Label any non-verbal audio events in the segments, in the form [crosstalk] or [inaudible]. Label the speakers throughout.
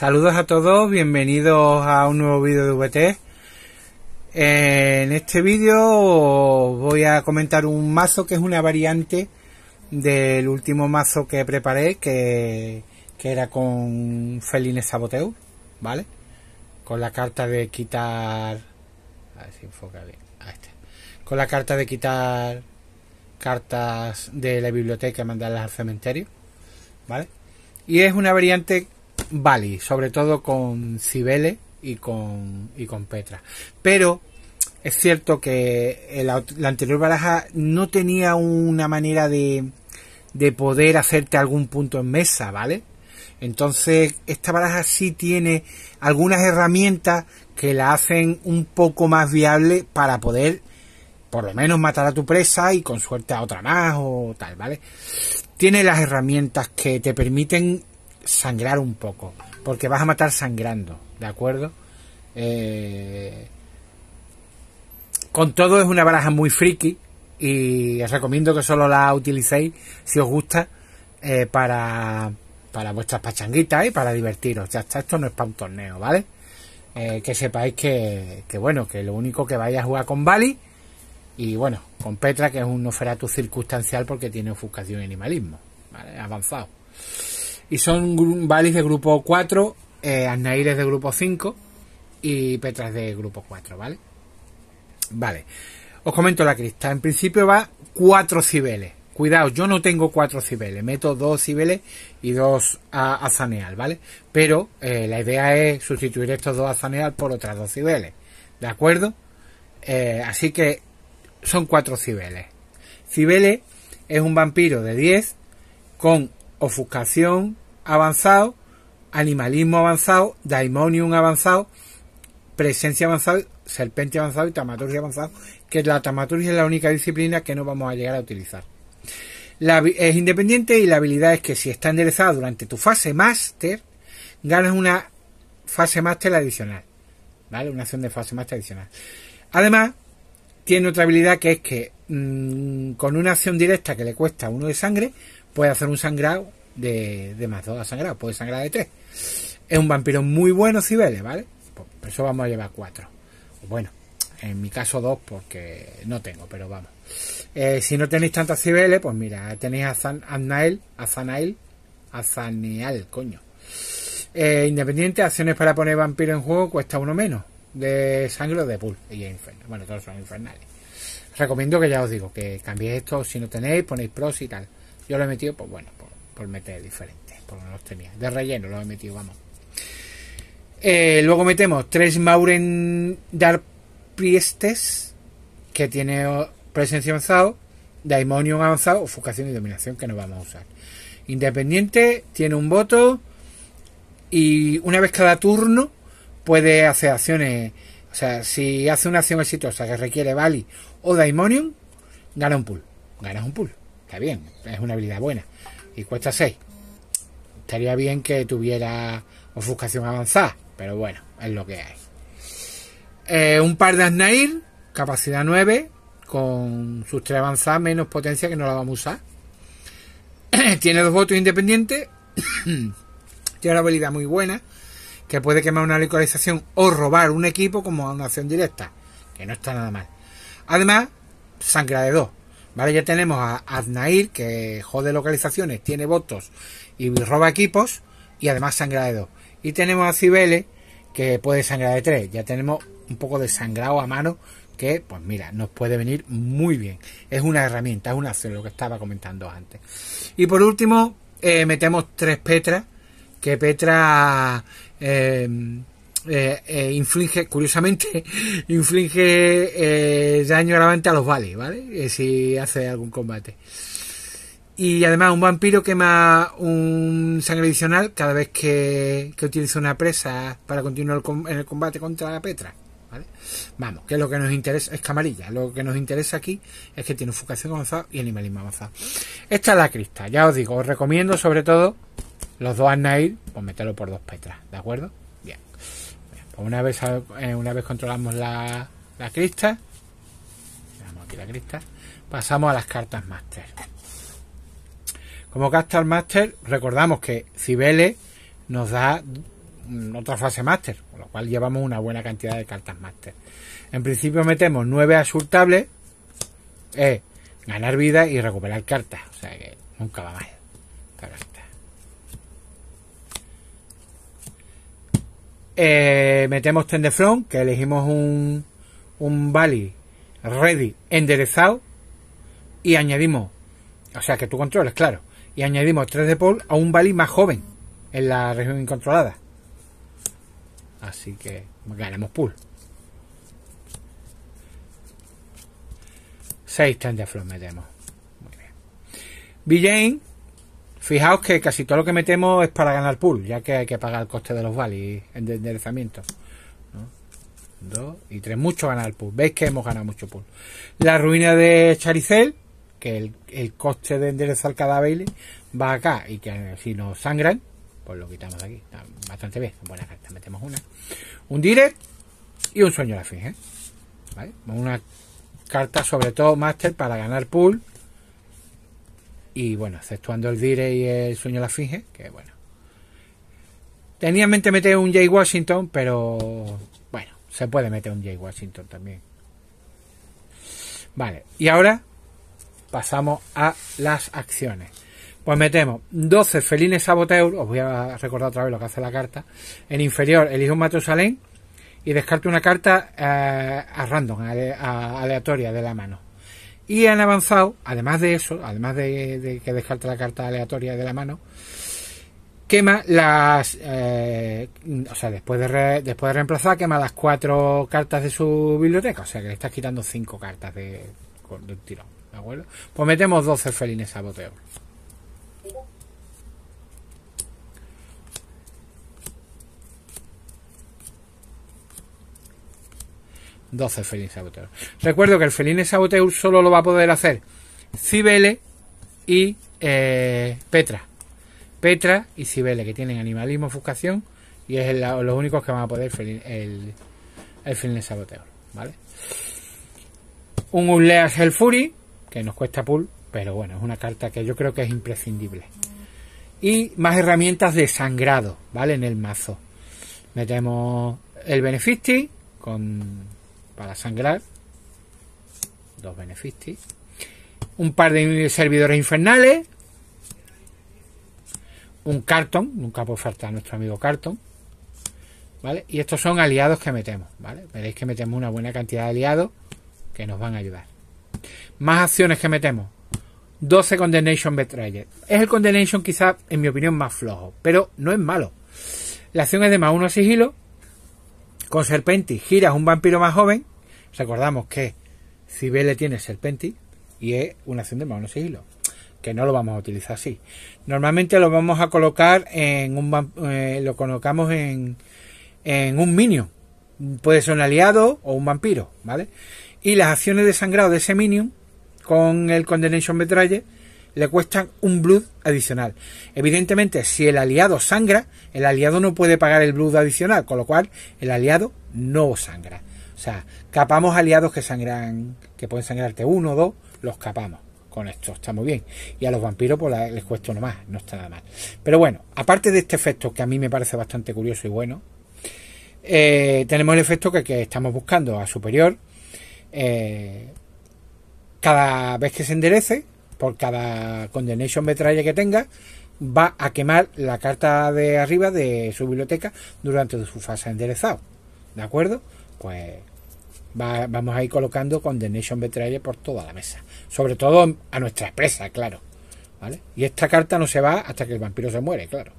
Speaker 1: Saludos a todos, bienvenidos a un nuevo vídeo de VT. En este vídeo voy a comentar un mazo que es una variante del último mazo que preparé, que, era con Felines saboteu ¿vale? Con la carta de quitar... A este. Con la carta de quitar cartas de la biblioteca y mandarlas al cementerio, ¿vale? Y es una variante Vale, sobre todo con Cibele y con, y con Petra. Pero es cierto que la anterior baraja no tenía una manera de, de poder hacerte algún punto en mesa, ¿vale? Entonces, esta baraja sí tiene algunas herramientas que la hacen un poco más viable para poder, por lo menos, matar a tu presa y con suerte a otra más o tal, ¿vale? Tiene las herramientas que te permiten sangrar un poco, porque vas a matar sangrando, ¿de acuerdo? Eh, con todo es una baraja muy friki y os recomiendo que solo la utilicéis si os gusta eh, para, para vuestras pachanguitas y para divertiros. Ya está, esto no es para un torneo, ¿vale? Eh, que sepáis que, que, bueno, que lo único que vaya a jugar con Bali y bueno, con Petra, que es un oferato circunstancial porque tiene ofuscación y animalismo, ¿vale? Avanzado. Y son Valis de grupo 4, eh, de grupo 5 y Petras de grupo 4, ¿vale? Vale. Os comento la crista. En principio va 4 cibeles. Cuidado, yo no tengo 4 cibeles. Meto 2 cibeles y 2 a azaneal, ¿vale? Pero eh, la idea es sustituir estos 2 azaneal por otras 2 cibeles. ¿De acuerdo? Eh, así que son 4 cibeles. Cibeles es un vampiro de 10 con ofuscación, avanzado, animalismo avanzado, daimonium avanzado, presencia avanzada, serpente avanzado y tamaturgia avanzado, que la taumaturgia es la única disciplina que no vamos a llegar a utilizar. es independiente y la habilidad es que si está enderezada durante tu fase máster, ganas una fase máster adicional. ¿Vale? Una acción de fase máster adicional. Además, tiene otra habilidad que es que mm, con una acción directa que le cuesta uno de sangre, puede hacer un sangrado de, más 2 a sangrado puede sangrar de 3. Es un vampiro muy bueno Cibeles, ¿vale? Pues, por eso vamos a llevar 4. Bueno, en mi caso dos porque no tengo, pero vamos. Eh, si no tenéis tantas Cibeles, pues mira, tenéis a a a a coño. Eh, independiente, acciones para poner vampiro en juego cuesta uno menos. De sangre o de pool. Y infernal. Bueno, todos son infernales. Recomiendo que ya os digo, que cambiéis esto. Si no tenéis, ponéis pros y tal. Yo lo he metido, pues bueno por meter diferente porque no los tenía. De relleno lo he metido, vamos. Eh, luego metemos tres Mauren Dar Priestes, que tiene presencia avanzado, Daimonium avanzado, ofuscación y dominación, que no vamos a usar. Independiente, tiene un voto y una vez cada turno puede hacer acciones. O sea, si hace una acción exitosa que requiere Bali o Daimonium, gana un pool. Ganas un pool. Está bien, es una habilidad buena cuesta 6. Estaría bien que tuviera ofuscación avanzada, pero bueno, es lo que hay. Eh, un par de Asnair, capacidad 9, con sus 3 avanzadas menos potencia que no la vamos a usar. [clears throat] Tiene dos votos independientes. [clears throat] Tiene una habilidad muy buena que puede quemar una localización o robar un equipo como una acción directa, que no está nada mal. Además, sangra de 2, Vale, ya tenemos a Aznair, que jode localizaciones, tiene votos y roba equipos, y además sangra de dos. Y tenemos a Cibele, que puede sangrar de tres. Ya tenemos un poco de sangrado a mano, que, pues mira, nos puede venir muy bien. Es una herramienta, es una acción, lo que estaba comentando antes. Y por último, eh, metemos tres Petra, que Petra eh, eh, eh, inflige, curiosamente, [laughs] inflige eh, daño agravante a los vales, ¿vale? Eh, si hace algún combate. Y además, un vampiro quema un sangre adicional cada vez que, utiliza una presa para continuar en el combate contra la Petra. ¿Vale? Vamos, que es lo que nos interesa es camarilla. Lo que nos interesa aquí es que tiene fucación avanzada y animalismo avanzado. Esta es la crista, ya os digo, os recomiendo sobre todo los dos Night pues meterlo por dos petras, ¿de acuerdo? Una vez, eh, una vez controlamos la, la crista, pasamos a las cartas máster. Como cartas master recordamos que Cibele nos da mm, otra fase máster, con lo cual llevamos una buena cantidad de cartas máster. En principio metemos nueve asultables, eh, ganar vida y recuperar cartas, o sea que nunca va mal. Eh, metemos tendeflon que elegimos un, un Bali ready enderezado y añadimos, o sea que tú controles, claro, y añadimos 3 de Paul a un Bali más joven en la región incontrolada. Así que ganamos pool. 6 tendeflón metemos. Muy bien. Fijaos que casi todo lo que metemos es para ganar pool, ya que hay que pagar el coste de los valis en de enderezamiento. Dos y tres, mucho ganar pool. Veis que hemos ganado mucho pool. La ruina de Charicel, que el, coste de enderezar cada baile va acá y que eh, si nos sangran, pues lo quitamos de aquí. bastante bien, buena carta. Metemos una. Un direct y un sueño la fin. ¿eh? Una carta sobre todo master para ganar pool y bueno, exceptuando el Dire y el sueño de la finge, que bueno. Tenía en mente meter un Jay Washington, pero bueno, se puede meter un Jay Washington también. Vale, y ahora pasamos a las acciones. Pues metemos 12 felines saboteur, os voy a recordar otra vez lo que hace la carta. En inferior, elijo un Matusalén y descarto una carta eh, a random, aleatoria de la mano. Y han avanzado, además de eso, además de, que dejarte la carta aleatoria de la mano, quema las. Eh, o sea, después de, después de reemplazar, quema las cuatro cartas de su biblioteca. O sea, que le estás quitando cinco cartas de, un tirón. ¿De acuerdo? Pues metemos 12 felines a boteo. 12 Felines Saboteur. Recuerdo que el Felines Saboteur solo lo va a poder hacer Cibele y eh, Petra. Petra y Cibele, que tienen animalismo, ofuscación, y es los únicos que van a poder el, Felines Saboteur. ¿Vale? Un el fury que nos cuesta pull, pero bueno, es una carta que yo creo que es imprescindible. Y más herramientas de sangrado, ¿vale? En el mazo. Metemos el Benefisti con para sangrar. Dos beneficios. Un par de servidores infernales. Un cartón. Nunca puede faltar nuestro amigo cartón. ¿Vale? Y estos son aliados que metemos, ¿vale? Veréis que metemos una buena cantidad de aliados que nos van a ayudar. Más acciones que metemos. 12 Condemnation Betrayer. Es el Condemnation quizás, en mi opinión, más flojo, pero no es malo. La acción es de más uno sigilo. Con Serpenti giras un vampiro más joven Recordamos que Cibele tiene Serpenti y es una acción de manos y hilo que no lo vamos a utilizar así. Normalmente lo vamos a colocar en un eh, lo colocamos en, en un minion. Puede ser un aliado o un vampiro, ¿vale? Y las acciones de sangrado de ese minion con el Condemnation Metralle le cuestan un blood adicional. Evidentemente, si el aliado sangra, el aliado no puede pagar el blood adicional, con lo cual el aliado no sangra. O sea, capamos aliados que sangran, que pueden sangrarte uno o dos, los capamos. Con esto está muy bien. Y a los vampiros pues les cuesta uno más, no está nada mal. Pero bueno, aparte de este efecto que a mí me parece bastante curioso y bueno, eh, tenemos el efecto que, estamos buscando a superior. Eh, cada vez que se enderece, por cada condemnation metralla que tenga, va a quemar la carta de arriba de su biblioteca durante su fase enderezado. ¿De acuerdo? Pues vamos a ir colocando Condemnation Betrayal por toda la mesa. Sobre todo a nuestra presa, claro. ¿Vale? Y esta carta no se va hasta que el vampiro se muere, claro.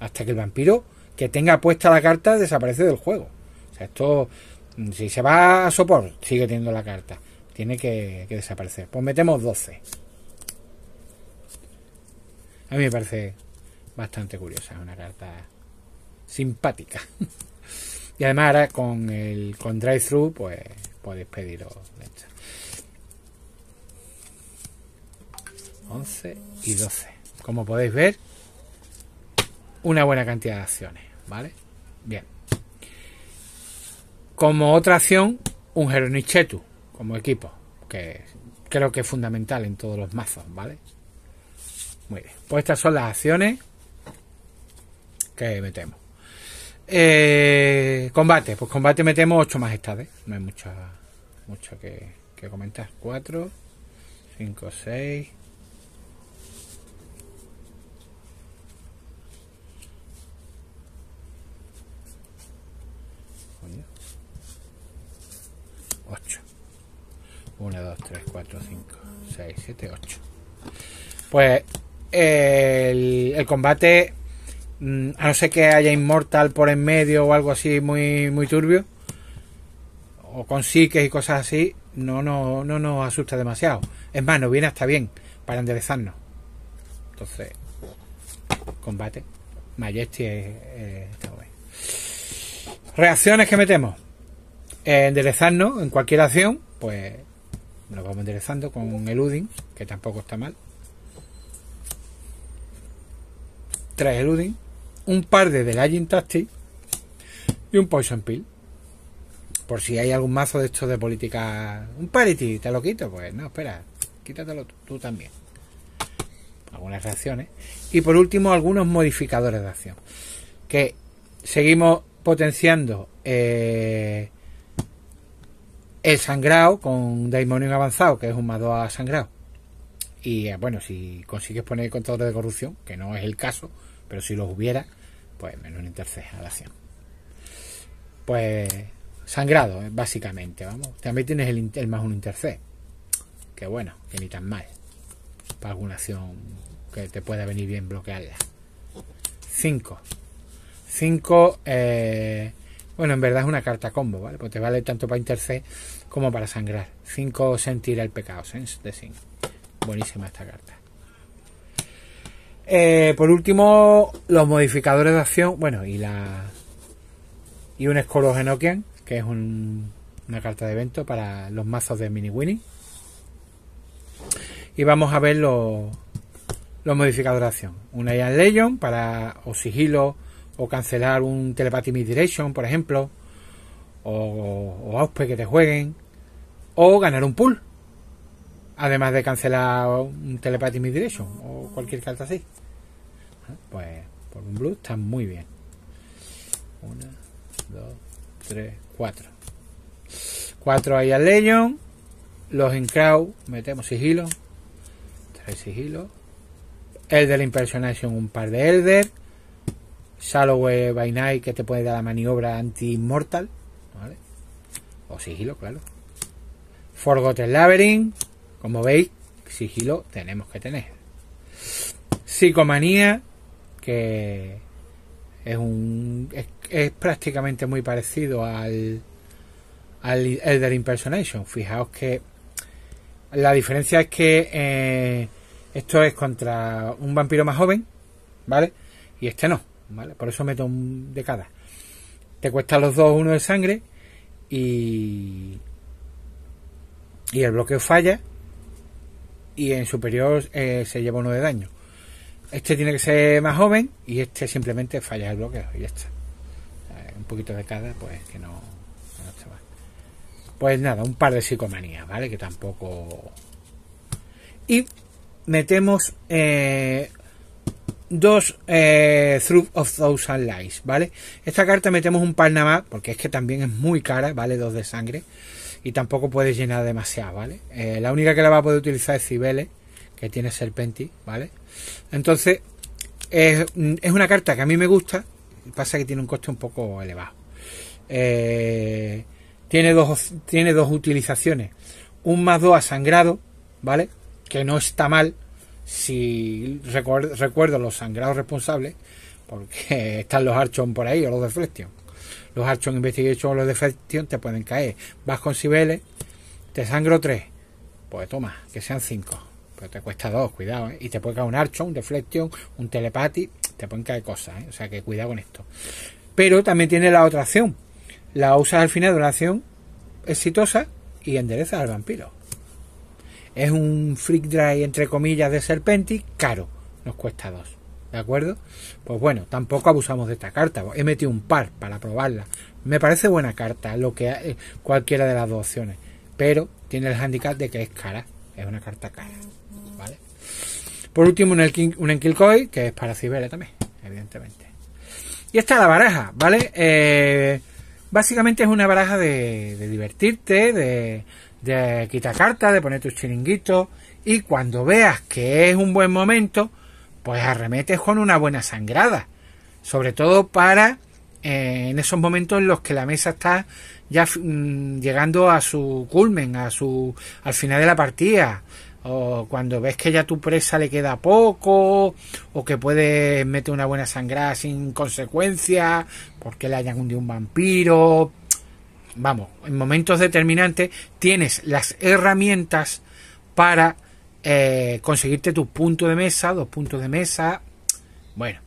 Speaker 1: Hasta que el vampiro que tenga puesta la carta desaparece del juego. O sea, esto, mm, si se va a sopor, sigue teniendo la carta. Tiene que, que desaparecer. Pues metemos 12. A mí me parece bastante curiosa, una carta simpática. [laughs] Y además ahora con el con drive-thru, pues podéis pediros. 11 y 12. Como podéis ver, una buena cantidad de acciones, ¿vale? Bien. Como otra acción, un Heronichetu como equipo, que creo que es fundamental en todos los mazos, ¿vale? Muy bien. Pues estas son las acciones que metemos. Eh, combate, pues combate metemos 8 más esta vez. No hay mucha, mucho que, que comentar. 4, 5, 6. 8. 1, 2, 3, 4, 5, 6, 7, 8. Pues el, el combate a no ser que haya Inmortal por en medio o algo así muy, muy turbio, o con psiques y cosas así, no, no, no nos asusta demasiado. Es más, nos viene hasta bien para enderezarnos. Entonces, combate. Majesty este Reacciones que metemos. Eh, enderezarnos en cualquier acción, pues nos vamos enderezando con un eluding, que tampoco está mal. Tres eluding un par de Legend Tactic y un Poison Pill. Por si hay algún mazo de estos de política. Un parity, te lo quito. Pues no, espera, quítatelo tú, también. Algunas reacciones. Y por último, algunos modificadores de acción. Que seguimos potenciando eh, el sangrado con Daimonium avanzado, que es un más a sangrado. Y eh, bueno, si consigues poner el contador de corrupción, que no es el caso, pero si los hubiera, pues menos un a la acción Pues sangrado, eh, básicamente, vamos. También tienes el, más un interced. Que bueno, que ni tan mal. Para alguna acción que te pueda venir bien bloquearla. 5. 5, eh, bueno, en verdad es una carta combo, ¿vale? Pues te vale tanto para interced como para sangrar. 5 sentir el pecado, sense de Buenísima esta carta. Eh, por último, los modificadores de acción, bueno, y la y un en Enochian, que es una carta de evento para los mazos de Mini Winnie. Y vamos a ver los, modificadores de acción. Una Ian Legion para o sigilo o cancelar un Telepathy direction, por ejemplo, o, Auspe que te jueguen, o ganar un pool, además de cancelar un Telepathy mid direction cualquier carta así. Ah, pues por un blue está muy bien. 1 dos, tres, 4 Cuatro ahí al Legion. Los crowd metemos sigilo. Tres sigilo. Elder Impersonation, un par de Elder. Saloway eh, by Night, que te puede dar la maniobra anti mortal ¿Vale? O sigilo, claro. Forgotten Labyrinth, como veis, sigilo tenemos que tener. Psicomanía, que es un es, prácticamente muy parecido al al Elder Impersonation. Fijaos que la diferencia es que eh, esto es contra un vampiro más joven, ¿vale? Y este no, ¿vale? Por eso meto un de cada. Te cuesta los dos uno de sangre y y el bloqueo falla y en superior eh, se lleva uno de daño. Este tiene que ser más joven y este simplemente falla el bloqueo y ya está. Eh, un poquito de cada, pues que no, no Pues nada, un par de psicomanías, ¿vale? Que tampoco. Y metemos eh, dos eh, Through of Thousand Lies, ¿vale? Esta carta metemos un par nada más, porque es que también es muy cara, ¿vale? Dos de sangre. Y tampoco puede llenar demasiado, ¿vale? Eh, la única que la va a poder utilizar es Cibele, que tiene Serpenti, ¿vale? Entonces, es, una carta que a mí me gusta, pasa que tiene un coste un poco elevado. Eh, tiene, dos, tiene dos utilizaciones. Un más dos a sangrado, ¿vale? Que no está mal si recuerdo, los sangrados responsables, porque [laughs] están los Archon por ahí o los Deflection. Los Archon Investigation o los Deflection te pueden caer. Vas con Cibeles, te sangro tres Pues toma, que sean cinco pero te cuesta dos, cuidado, ¿eh? Y te puede caer un archo, un deflection, un telepathy, te pueden caer cosas, ¿eh? O sea que cuidado con esto. Pero también tiene la otra acción. La usas al final de una acción exitosa y enderezas al vampiro. Es un freak dry, entre comillas, de Serpenti, caro. Nos cuesta dos. ¿De acuerdo? Pues bueno, tampoco abusamos de esta carta. He metido un par para probarla. Me parece buena carta, lo que eh, cualquiera de las dos opciones. Pero tiene el handicap de que es cara. Es una carta cara. Por último, un, Enkil un que es para cibele también, evidentemente. Y esta es la baraja, ¿vale? Eh, básicamente es una baraja de, divertirte, de, quitar cartas, de poner tus chiringuitos. Y cuando veas que es un buen momento, pues arremetes con una buena sangrada. Sobre todo para eh, en esos momentos en los que la mesa está ya mm, llegando a su culmen, a su, al final de la partida o cuando ves que ya tu presa le queda poco, o que puedes meter una buena sangrada sin consecuencia, porque le hayan hundido un vampiro. Vamos, en momentos determinantes tienes las herramientas para eh, conseguirte tus puntos de mesa, dos puntos de mesa. Bueno,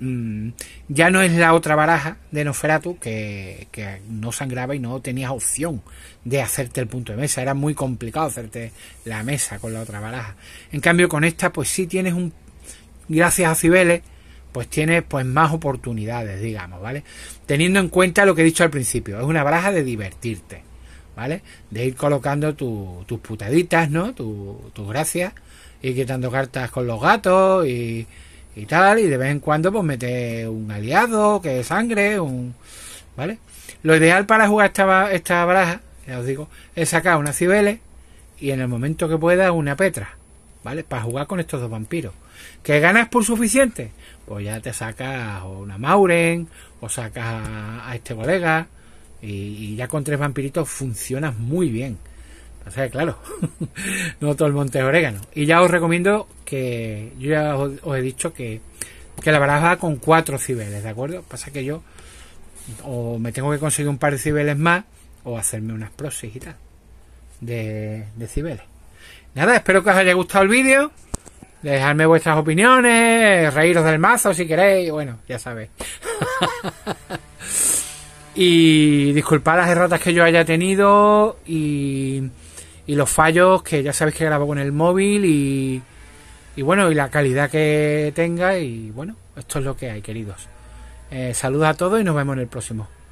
Speaker 1: Mm, ya no es la otra baraja de Noferatu que, que, no sangraba y no tenías opción de hacerte el punto de mesa. Era muy complicado hacerte la mesa con la otra baraja. En cambio, con esta, pues si tienes un. Gracias a Cibeles, pues tienes pues más oportunidades, digamos, ¿vale? Teniendo en cuenta lo que he dicho al principio, es una baraja de divertirte. ¿Vale? De ir colocando tus putaditas, ¿no? Tus gracias, Y quitando cartas con los gatos y y tal, y de vez en cuando pues mete un aliado, que es sangre, un... ¿Vale? Lo ideal para jugar esta, esta baraja, ya os digo, es sacar una cibele y en el momento que pueda una Petra, ¿vale? Para jugar con estos dos vampiros. ¿Que ganas por suficiente? Pues ya te sacas una Mauren o sacas a, este colega y, y ya con tres vampiritos funcionas muy bien. O sea, claro, [laughs] no todo el monte es orégano. Y ya os recomiendo que, yo ya os, he dicho que, que la baraja con cuatro cibeles, ¿de acuerdo? Pasa que yo o me tengo que conseguir un par de cibeles más o hacerme unas prosis y tal de, de cibeles. Nada, espero que os haya gustado el vídeo. Dejadme vuestras opiniones, reíros del mazo si queréis, bueno, ya sabéis. [laughs] y disculpad las erratas que yo haya tenido y y los fallos que ya sabéis que grabo con el móvil y, bueno, y la calidad que tenga y bueno, esto es lo que hay, queridos. Eh, saludos a todos y nos vemos en el próximo.